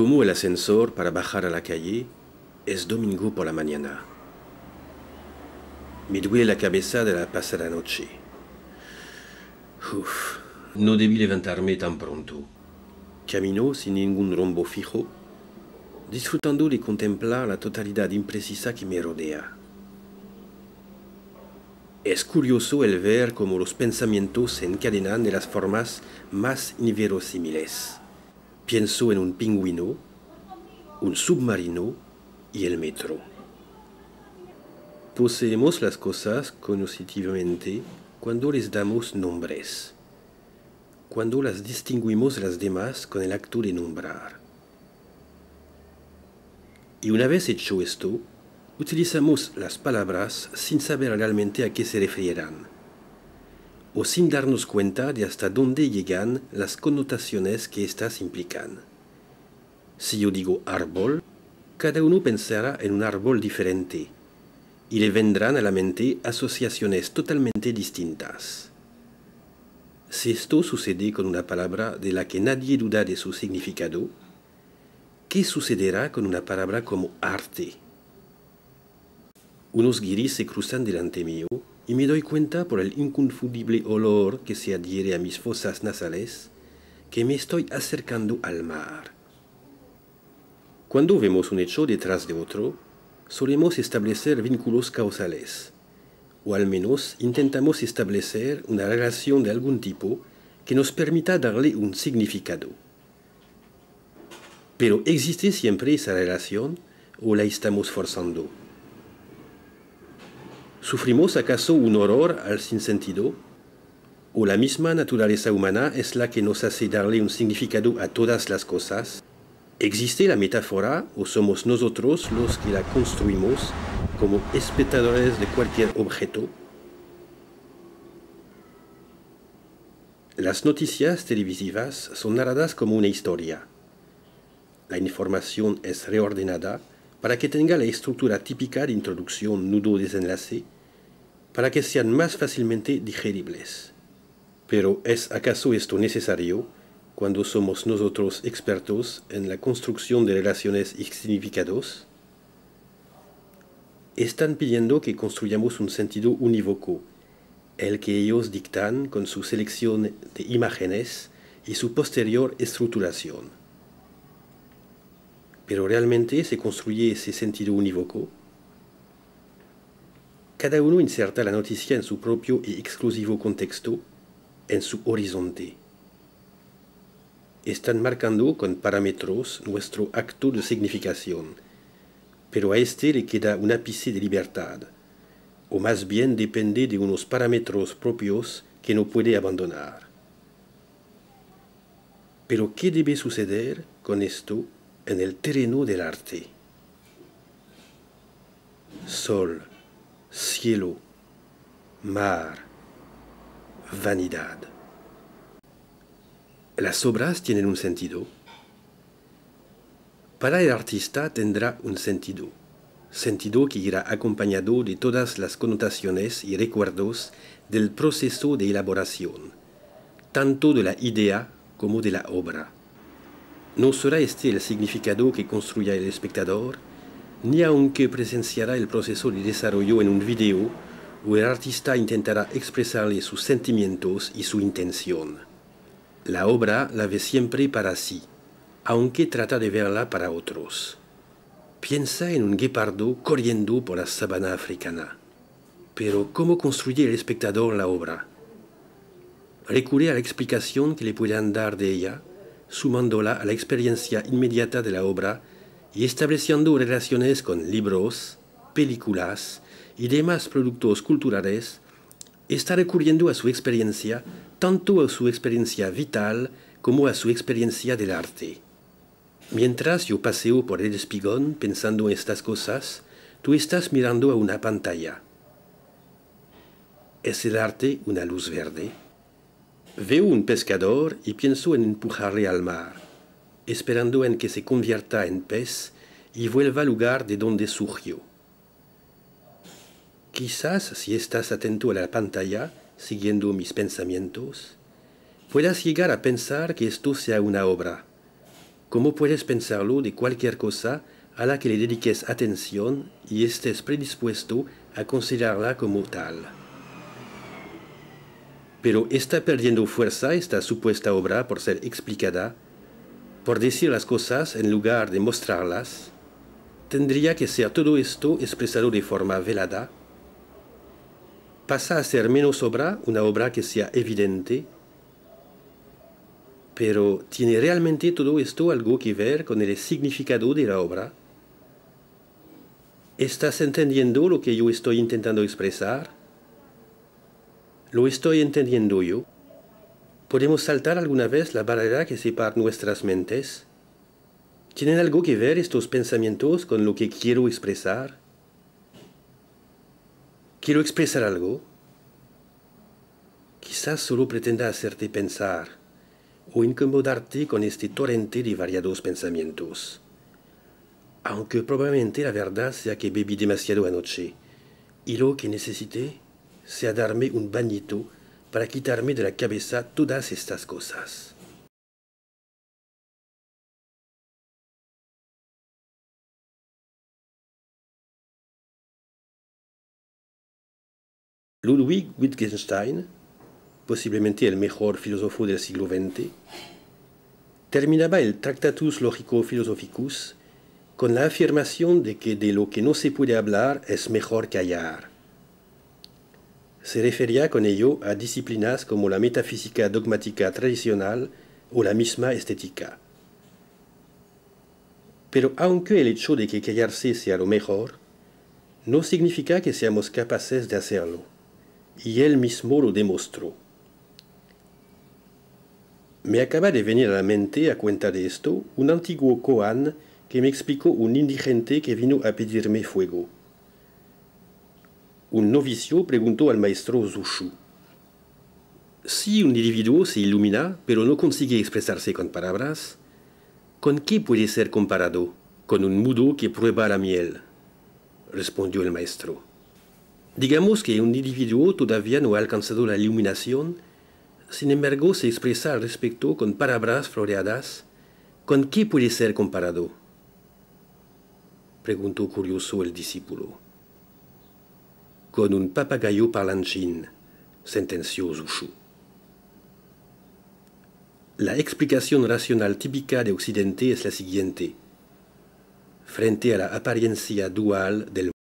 Tomo el ascensor para bajar a la calle. Es domingo por la mañana. Me duele la cabeza de la pasada noche. Uf, no debí levantarme tan pronto. Camino sin ningún rombo fijo, disfrutando de contemplar la totalidad imprecisa que me rodea. Es curioso el ver cómo los pensamientos se encadenan de las formas más inverosímiles. Pienso en un pingüino, un submarino y el metro. Poseemos las cosas conocitivamente cuando les damos nombres, cuando las distinguimos las demás con el acto de nombrar. Y una vez hecho esto, utilizamos las palabras sin saber realmente a qué se referirán o sin darnos cuenta de hasta dónde llegan las connotaciones que éstas implican. Si yo digo árbol, cada uno pensará en un árbol diferente y le vendrán a la mente asociaciones totalmente distintas. Si esto sucede con una palabra de la que nadie duda de su significado, ¿qué sucederá con una palabra como arte? Unos guiris se cruzan delante mío y me doy cuenta por el inconfundible olor que se adhiere a mis fosas nasales que me estoy acercando al mar. Cuando vemos un hecho detrás de otro, solemos establecer vínculos causales, o al menos intentamos establecer una relación de algún tipo que nos permita darle un significado. Pero ¿existe siempre esa relación o la estamos forzando? ¿Sufrimos acaso un horror al sinsentido? ¿O la misma naturaleza humana es la que nos hace darle un significado a todas las cosas? ¿Existe la metáfora o somos nosotros los que la construimos como espectadores de cualquier objeto? Las noticias televisivas son narradas como una historia. La información es reordenada para que tenga la estructura típica de introducción, nudo, desenlace, para que sean más fácilmente digeribles. Pero ¿es acaso esto necesario cuando somos nosotros expertos en la construcción de relaciones y significados? Están pidiendo que construyamos un sentido unívoco, el que ellos dictan con su selección de imágenes y su posterior estructuración. Pero realmente se construye ese sentido unívoco cada uno inserta la noticia en su propio y exclusivo contexto, en su horizonte. Están marcando con parámetros nuestro acto de significación, pero a este le queda un ápice de libertad, o más bien depende de unos parámetros propios que no puede abandonar. Pero ¿qué debe suceder con esto en el terreno del arte? Sol cielo, mar, vanidad. Las obras tienen un sentido. Para el artista tendrá un sentido, sentido que irá acompañado de todas las connotaciones y recuerdos del proceso de elaboración, tanto de la idea como de la obra. No será este el significado que construya el espectador, ni aunque presenciará el proceso de desarrollo en un video o el artista intentará expresarle sus sentimientos y su intención. La obra la ve siempre para sí, aunque trata de verla para otros. Piensa en un guepardo corriendo por la sabana africana. Pero ¿cómo construye el espectador la obra? Recurre a la explicación que le puedan dar de ella, sumándola a la experiencia inmediata de la obra y estableciendo relaciones con libros, películas y demás productos culturales, está recurriendo a su experiencia, tanto a su experiencia vital como a su experiencia del arte. Mientras yo paseo por el espigón pensando en estas cosas, tú estás mirando a una pantalla. ¿Es el arte una luz verde? Veo un pescador y pienso en empujarle al mar esperando en que se convierta en pez y vuelva al lugar de donde surgió. Quizás si estás atento a la pantalla, siguiendo mis pensamientos, puedas llegar a pensar que esto sea una obra. Como puedes pensarlo de cualquier cosa a la que le dediques atención y estés predispuesto a considerarla como tal? Pero está perdiendo fuerza esta supuesta obra por ser explicada por decir las cosas en lugar de mostrarlas, tendría que ser todo esto expresado de forma velada, pasa a ser menos obra, una obra que sea evidente, pero ¿tiene realmente todo esto algo que ver con el significado de la obra? ¿Estás entendiendo lo que yo estoy intentando expresar? ¿Lo estoy entendiendo yo? ¿Podemos saltar alguna vez la barrera que separa nuestras mentes? ¿Tienen algo que ver estos pensamientos con lo que quiero expresar? ¿Quiero expresar algo? Quizás solo pretenda hacerte pensar o incomodarte con este torrente de variados pensamientos. Aunque probablemente la verdad sea que bebí demasiado anoche y lo que necesité sea darme un bañito para quitarme de la cabeza todas estas cosas. Ludwig Wittgenstein, posiblemente el mejor filósofo del siglo XX, terminaba el Tractatus Logico-Philosophicus con la afirmación de que de lo que no se puede hablar es mejor callar se refería con ello a disciplinas como la metafísica dogmática tradicional o la misma estética. Pero aunque el hecho de que callarse sea lo mejor, no significa que seamos capaces de hacerlo, y él mismo lo demostró. Me acaba de venir a la mente, a cuenta de esto, un antiguo koan que me explicó un indigente que vino a pedirme fuego. Un novicio preguntó al maestro Zushu, si un individuo se ilumina pero no consigue expresarse con palabras, ¿con qué puede ser comparado? Con un mudo que prueba la miel, respondió el maestro. Digamos que un individuo todavía no ha alcanzado la iluminación, sin embargo se expresa al respecto con palabras floreadas, ¿con qué puede ser comparado? Preguntó curioso el discípulo. con un papagayo parlanchín, sentenció Zushu. La explicación racional típica de Occidente est la siguiente. Frente à la apariencia dual del